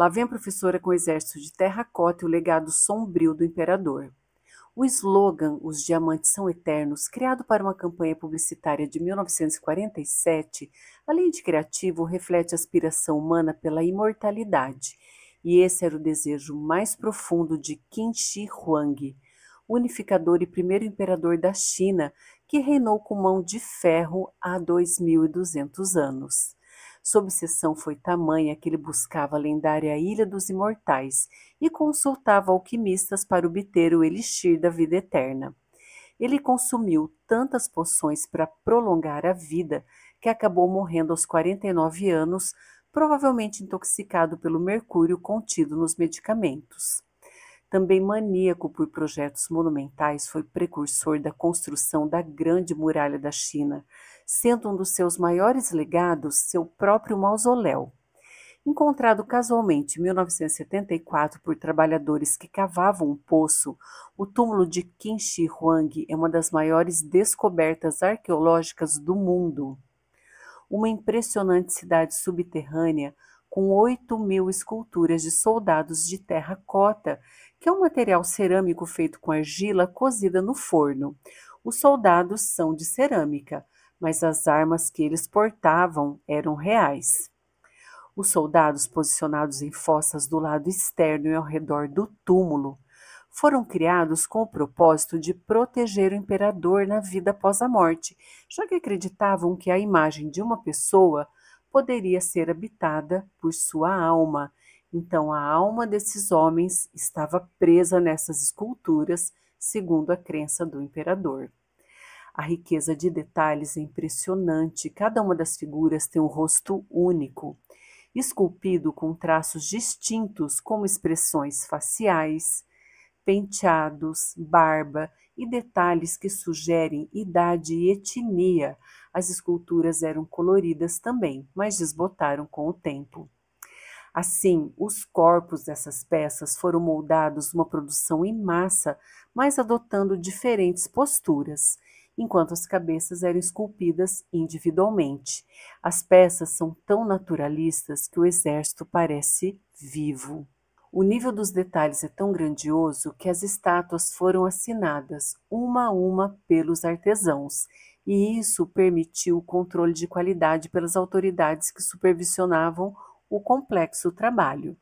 Lá vem a professora com o exército de terracota e o legado sombrio do imperador. O slogan Os Diamantes São Eternos, criado para uma campanha publicitária de 1947, além de criativo, reflete a aspiração humana pela imortalidade. E esse era o desejo mais profundo de Qin Shi Huang, unificador e primeiro imperador da China, que reinou com mão de ferro há 2.200 anos. Sua obsessão foi tamanha que ele buscava a lendária Ilha dos Imortais e consultava alquimistas para obter o elixir da vida eterna. Ele consumiu tantas poções para prolongar a vida que acabou morrendo aos 49 anos, provavelmente intoxicado pelo mercúrio contido nos medicamentos também maníaco por projetos monumentais, foi precursor da construção da Grande Muralha da China, sendo um dos seus maiores legados seu próprio mausoléu. Encontrado casualmente em 1974 por trabalhadores que cavavam um poço, o túmulo de Qin Shi Huang é uma das maiores descobertas arqueológicas do mundo. Uma impressionante cidade subterrânea com 8 mil esculturas de soldados de terracota, que é um material cerâmico feito com argila cozida no forno. Os soldados são de cerâmica, mas as armas que eles portavam eram reais. Os soldados, posicionados em fossas do lado externo e ao redor do túmulo, foram criados com o propósito de proteger o imperador na vida após a morte, já que acreditavam que a imagem de uma pessoa poderia ser habitada por sua alma. Então, a alma desses homens estava presa nessas esculturas, segundo a crença do imperador. A riqueza de detalhes é impressionante, cada uma das figuras tem um rosto único, esculpido com traços distintos, como expressões faciais, penteados, barba e detalhes que sugerem idade e etnia, as esculturas eram coloridas também, mas desbotaram com o tempo. Assim, os corpos dessas peças foram moldados numa produção em massa, mas adotando diferentes posturas, enquanto as cabeças eram esculpidas individualmente. As peças são tão naturalistas que o exército parece vivo. O nível dos detalhes é tão grandioso que as estátuas foram assinadas uma a uma pelos artesãos e isso permitiu o controle de qualidade pelas autoridades que supervisionavam o complexo trabalho.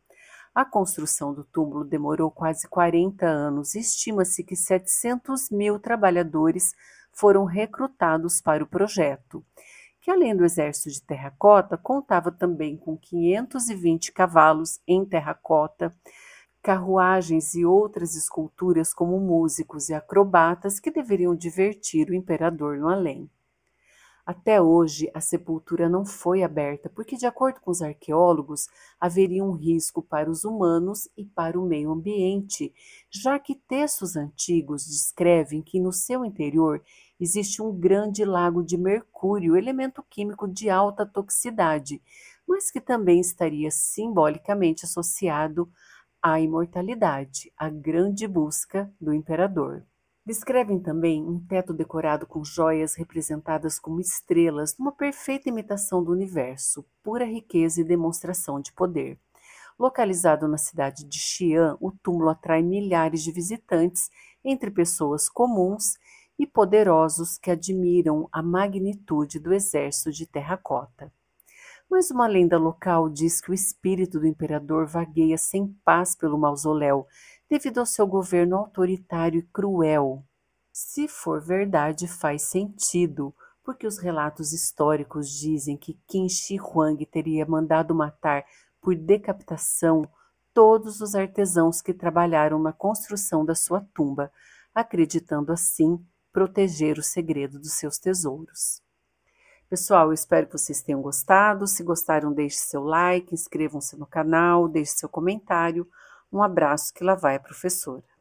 A construção do túmulo demorou quase 40 anos e estima-se que 700 mil trabalhadores foram recrutados para o projeto, que além do exército de terracota, contava também com 520 cavalos em terracota, carruagens e outras esculturas como músicos e acrobatas que deveriam divertir o imperador no além. Até hoje, a sepultura não foi aberta, porque, de acordo com os arqueólogos, haveria um risco para os humanos e para o meio ambiente, já que textos antigos descrevem que no seu interior existe um grande lago de mercúrio, elemento químico de alta toxicidade, mas que também estaria simbolicamente associado a imortalidade, a grande busca do imperador. Descrevem também um teto decorado com joias representadas como estrelas, numa perfeita imitação do universo, pura riqueza e demonstração de poder. Localizado na cidade de Xi'an, o túmulo atrai milhares de visitantes, entre pessoas comuns e poderosos que admiram a magnitude do exército de terracota mas uma lenda local diz que o espírito do imperador vagueia sem paz pelo mausoléu, devido ao seu governo autoritário e cruel. Se for verdade, faz sentido, porque os relatos históricos dizem que Qin Shi Huang teria mandado matar por decapitação todos os artesãos que trabalharam na construção da sua tumba, acreditando assim proteger o segredo dos seus tesouros. Pessoal, eu espero que vocês tenham gostado. Se gostaram, deixe seu like, inscrevam-se no canal, deixe seu comentário. Um abraço que lá vai a professora.